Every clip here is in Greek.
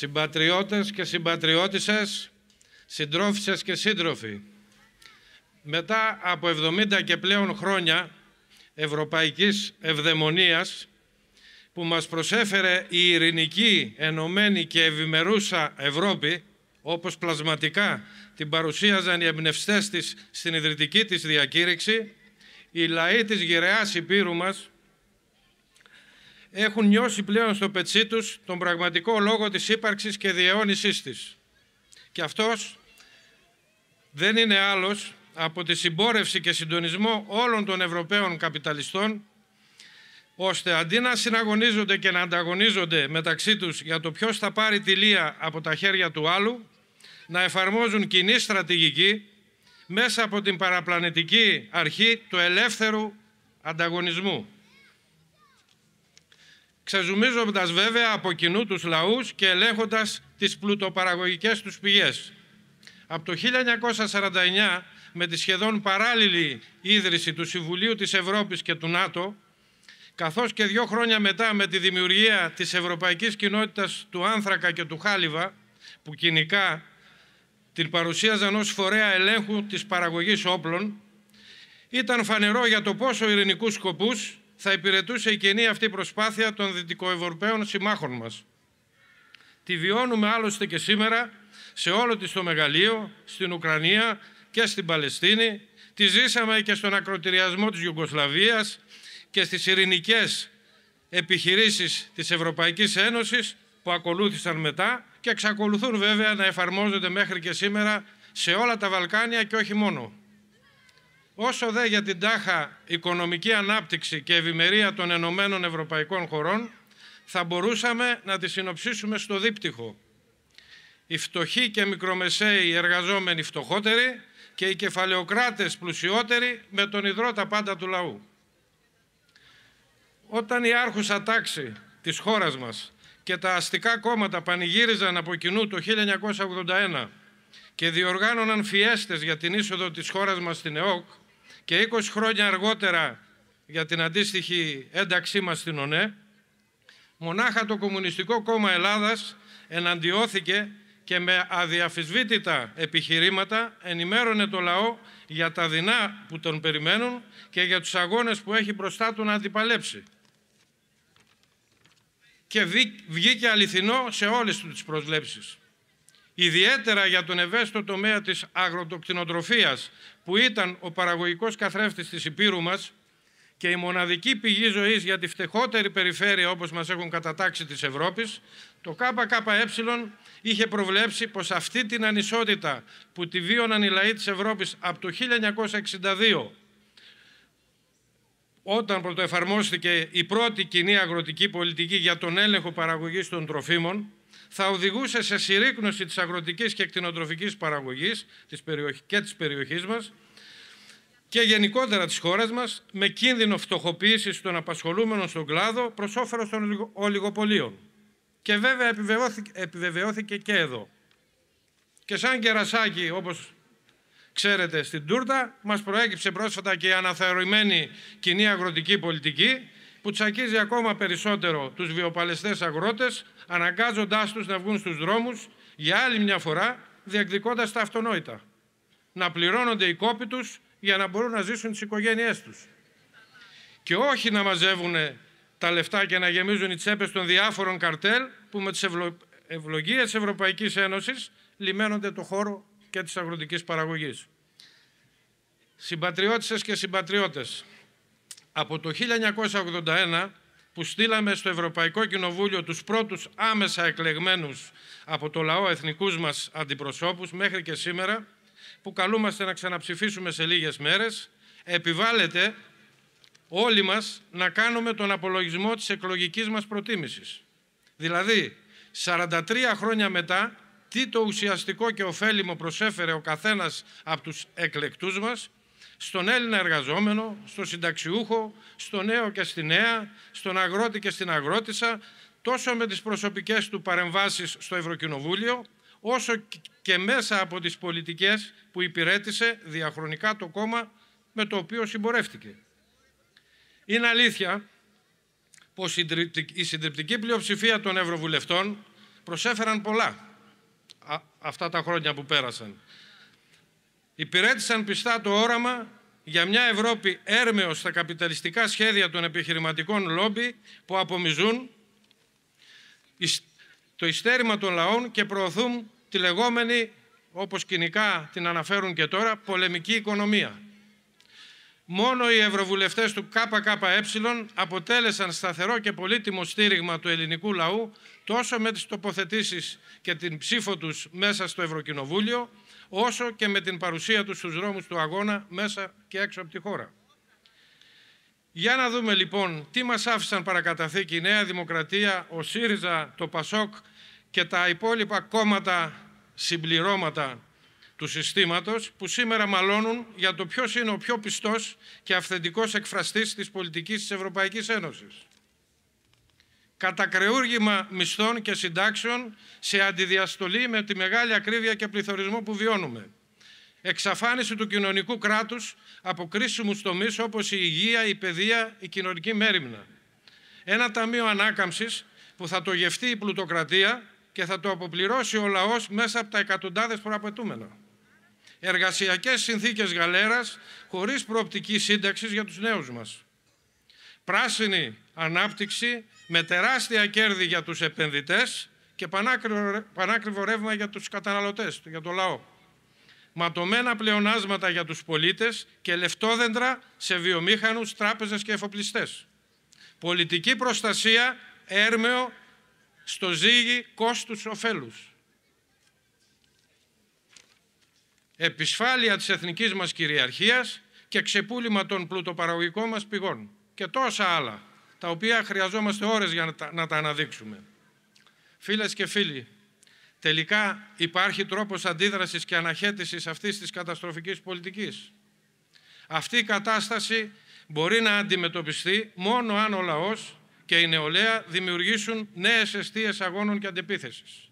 συμπατριώτες και συμπατριώτισσες, συντρόφισσες και σύντροφοι. Μετά από 70 και πλέον χρόνια ευρωπαϊκής ευδαιμονίας που μας προσέφερε η ειρηνική, ενωμένη και ευημερούσα Ευρώπη, όπως πλασματικά την παρουσίαζαν οι εμπνευστές της στην ιδρυτική της διακήρυξη, οι λαοί της γηρεάς Υπήρου μας έχουν νιώσει πλέον στο πετσί τους τον πραγματικό λόγο της ύπαρξης και διαιώνησής της. Και αυτός δεν είναι άλλος από τη συμπόρευση και συντονισμό όλων των Ευρωπαίων καπιταλιστών, ώστε αντί να συναγωνίζονται και να ανταγωνίζονται μεταξύ τους για το ποιος θα πάρει τη λία από τα χέρια του άλλου, να εφαρμόζουν κοινή στρατηγική μέσα από την παραπλανητική αρχή του ελεύθερου ανταγωνισμού ξεζουμίζοντας βέβαια από κοινού τους λαούς και ελέγχοντας τις πλουτοπαραγωγικές τους πηγές. Από το 1949, με τη σχεδόν παράλληλη ίδρυση του Συμβουλίου της Ευρώπης και του ΝΑΤΟ, καθώς και δύο χρόνια μετά με τη δημιουργία της Ευρωπαϊκής Κοινότητας του Άνθρακα και του Χάλιβα, που κοινικά την παρουσίαζαν ως φορέα ελέγχου της παραγωγής όπλων, ήταν φανερό για το πόσο ειρηνικούς σκοπούς θα υπηρετούσε η κοινή αυτή προσπάθεια των δυτικοευρωπαίων συμμάχων μας. Τη βιώνουμε άλλωστε και σήμερα σε όλο της το μεγαλείο, στην Ουκρανία και στην Παλαιστίνη. Τη ζήσαμε και στον ακροτηριασμό της Ιουγκοσλαβίας και στις ειρηνικές επιχειρήσεις της Ευρωπαϊκής Ένωσης που ακολούθησαν μετά και εξακολουθούν βέβαια να εφαρμόζονται μέχρι και σήμερα σε όλα τα Βαλκάνια και όχι μόνο. Όσο δε για την τάχα οικονομική ανάπτυξη και ευημερία των Ενωμένων Ευρωπαϊκών χωρών, θα μπορούσαμε να τη συνοψίσουμε στο δίπτυχο. Οι φτωχοί και μικρομεσαίοι εργαζόμενοι φτωχότεροι και οι κεφαλαιοκράτες πλουσιότεροι με τον ιδρώτα πάντα του λαού. Όταν η άρχουσα τάξη της χώρας μας και τα αστικά κόμματα πανηγύριζαν από κοινού το 1981 και διοργάνωναν φιέστες για την είσοδο της χώρας μας στην ΕΟΚ, και 20 χρόνια αργότερα για την αντίστοιχη ένταξή μας στην ΟΝΕ, μονάχα το Κομμουνιστικό Κόμμα Ελλάδας εναντιώθηκε και με αδιαφυσβήτητα επιχειρήματα ενημέρωνε το λαό για τα δεινά που τον περιμένουν και για τους αγώνες που έχει μπροστά του να αντιπαλέψει. Και βγήκε αληθινό σε όλες τις προσλέψεις ιδιαίτερα για τον ευαίσθητο τομέα της αγροτοκτηνοτροφίας, που ήταν ο παραγωγικός καθρέφτης της Υπήρου μας και η μοναδική πηγή ζωής για τη φτεχότερη περιφέρεια όπως μας έχουν κατατάξει της Ευρώπης, το ΚΚΕ είχε προβλέψει πως αυτή την ανισότητα που τη βίωναν οι λαοί της Ευρώπης από το 1962 όταν πρωτοεφαρμόστηκε η πρώτη κοινή αγροτική πολιτική για τον έλεγχο παραγωγής των τροφίμων, θα οδηγούσε σε συρρήκνωση της αγροτικής και εκτινοτροφικής παραγωγής της περιοχής, και της περιοχής μας και γενικότερα της χώρας μας με κίνδυνο φτωχοποίησης των απασχολούμενων στον κλάδο προς όφερος των ολιγοπολίων. Και βέβαια επιβεβαιώθηκε, επιβεβαιώθηκε και εδώ. Και σαν κερασάκι, όπως ξέρετε, στην τούρτα, μας προέκυψε πρόσφατα και η αναθεωρημένη κοινή αγροτική πολιτική, που τσακίζει ακόμα περισσότερο τους βιοπαλαιστές αγρότες, αναγκάζοντάς τους να βγουν στους δρόμους για άλλη μια φορά διεκδικώντας τα αυτονόητα. Να πληρώνονται οι κόποι τους για να μπορούν να ζήσουν τις οικογένειές τους. Και όχι να μαζεύουν τα λεφτά και να γεμίζουν οι τσέπες των διάφορων καρτέλ που με τις ευλο... ευλογίες της Ευρωπαϊκής Ένωσης λιμένονται το χώρο και της αγροτικής παραγωγής. Συμπατριώτησες και συμπατριώτες, από το 1981 που στείλαμε στο Ευρωπαϊκό Κοινοβούλιο τους πρώτους άμεσα εκλεγμένους από το λαό εθνικούς μας αντιπροσώπους μέχρι και σήμερα, που καλούμαστε να ξαναψηφίσουμε σε λίγες μέρες, επιβάλλεται όλοι μας να κάνουμε τον απολογισμό της εκλογικής μας προτίμησης. Δηλαδή, 43 χρόνια μετά, τι το ουσιαστικό και ωφέλιμο προσέφερε ο καθένας από τους εκλεκτούς μας στον Έλληνα εργαζόμενο, στον συνταξιούχο, στον νέο και στη νέα, στον αγρότη και στην αγρότησα, τόσο με τις προσωπικές του παρεμβάσεις στο Ευρωκοινοβούλιο, όσο και μέσα από τις πολιτικές που υπηρέτησε διαχρονικά το κόμμα με το οποίο συμπορεύτηκε. Είναι αλήθεια πως η συντριπτική πλειοψηφία των Ευρωβουλευτών προσέφεραν πολλά αυτά τα χρόνια που πέρασαν υπηρέτησαν πιστά το όραμα για μια Ευρώπη έρμεως στα καπιταλιστικά σχέδια των επιχειρηματικών λόμπι που απομιζούν το ιστέρημα των λαών και προωθούν τη λεγόμενη, όπως κοινικά την αναφέρουν και τώρα, πολεμική οικονομία. Μόνο οι ευρωβουλευτές του ΚΚΕ αποτέλεσαν σταθερό και πολύτιμο στήριγμα του ελληνικού λαού τόσο με τις τοποθετήσεις και την ψήφο τους μέσα στο Ευρωκοινοβούλιο, όσο και με την παρουσία τους στους δρόμους του αγώνα μέσα και έξω από τη χώρα. Για να δούμε λοιπόν τι μας άφησαν παρακαταθήκη η Νέα Δημοκρατία, ο ΣΥΡΙΖΑ, το ΠΑΣΟΚ και τα υπόλοιπα κόμματα συμπληρώματα του συστήματος που σήμερα μαλώνουν για το ποιος είναι ο πιο πιστός και αυθεντικός εκφραστής της πολιτικής της Ευρωπαϊκής Ένωσης κατακρεούργημα μισθών και συντάξεων σε αντιδιαστολή με τη μεγάλη ακρίβεια και πληθωρισμό που βιώνουμε. Εξαφάνιση του κοινωνικού κράτους από κρίσιμους τομείς όπως η υγεία, η παιδεία, η κοινωνική μέρημνα. Ένα ταμείο ανάκαμψης που θα το γευτεί η πλουτοκρατία και θα το αποπληρώσει ο λαός μέσα από τα εκατοντάδες προαπαιτούμενα. Εργασιακές συνθήκες γαλέρας χωρίς προοπτική σύνταξης για τους νέους μας. Πράσινη ανάπτυξη με τεράστια κέρδη για τους επενδυτές και πανάκριβο, ρεύμα για τους καταναλωτές, για το λαό. Ματωμένα πλεονάσματα για τους πολίτες και λεφτόδεντρα σε βιομήχανους, τράπεζες και εφοπλιστές. Πολιτική προστασία έρμεο στο ζύγι κόστους ωφέλους. Επισφάλεια της εθνικής μας κυριαρχίας και ξεπούλημα των πλουτοπαραγωγικών μας πηγών και τόσα άλλα τα οποία χρειαζόμαστε ώρες για να τα, αναδείξουμε. Φίλες και φίλοι, τελικά υπάρχει τρόπος αντίδρασης και αναχέτησης αυτής της καταστροφικής πολιτικής. Αυτή η κατάσταση μπορεί να αντιμετωπιστεί μόνο αν ο λαός και η νεολαία δημιουργήσουν νέες αιστείες αγώνων και αντεπίθεσης.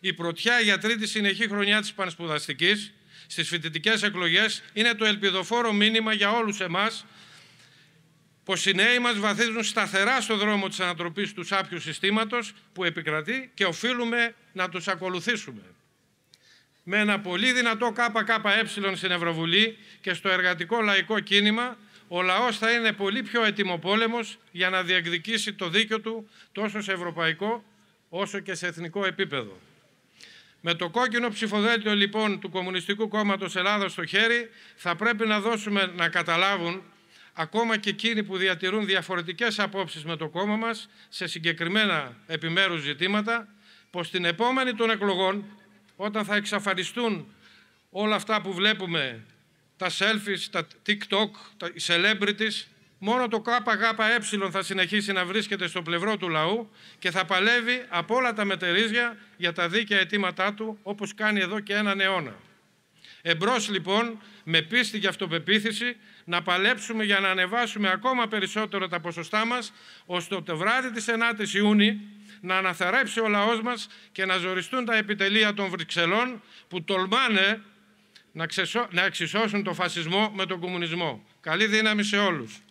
Η πρωτιά για τρίτη συνεχή χρονιά της Πανσπουδαστικής στις φοιτητικές εκλογές είναι το ελπιδοφόρο μήνυμα για όλους εμάς πως οι νέοι μας βαθίζουν σταθερά στο δρόμο της ανατροπής του σάπιου συστήματος που επικρατεί και οφείλουμε να τους ακολουθήσουμε. Με ένα πολύ δυνατό ΚΚΕ στην Ευρωβουλή και στο εργατικό λαϊκό κίνημα, ο λαός θα είναι πολύ πιο ετοιμοπόλεμος για να διεκδικήσει το δίκιο του τόσο σε ευρωπαϊκό όσο και σε εθνικό επίπεδο. Με το κόκκινο ψηφοδέλτιο λοιπόν του Κομμουνιστικού Κόμματος Ελλάδα στο χέρι θα πρέπει να δώσουμε να καταλάβουν ακόμα και εκείνοι που διατηρούν διαφορετικές απόψεις με το κόμμα μας σε συγκεκριμένα επιμέρους ζητήματα, πως την επόμενη των εκλογών, όταν θα εξαφανιστούν όλα αυτά που βλέπουμε, τα selfies, τα TikTok, τα celebrities, μόνο το ΚΚΕ θα συνεχίσει να βρίσκεται στο πλευρό του λαού και θα παλεύει από όλα τα μετερίζια για τα δίκαια αιτήματά του, όπως κάνει εδώ και έναν αιώνα. Εμπρός λοιπόν με πίστη και αυτοπεποίθηση να παλέψουμε για να ανεβάσουμε ακόμα περισσότερο τα ποσοστά μας, ώστε το βράδυ της 9ης Ιούνιου να αναθερέψει ο λαός μας και να ζοριστούν τα επιτελεία των Βρυξελών που τολμάνε να, να εξισώσουν το φασισμό με τον κομμουνισμό. Καλή δύναμη σε όλους.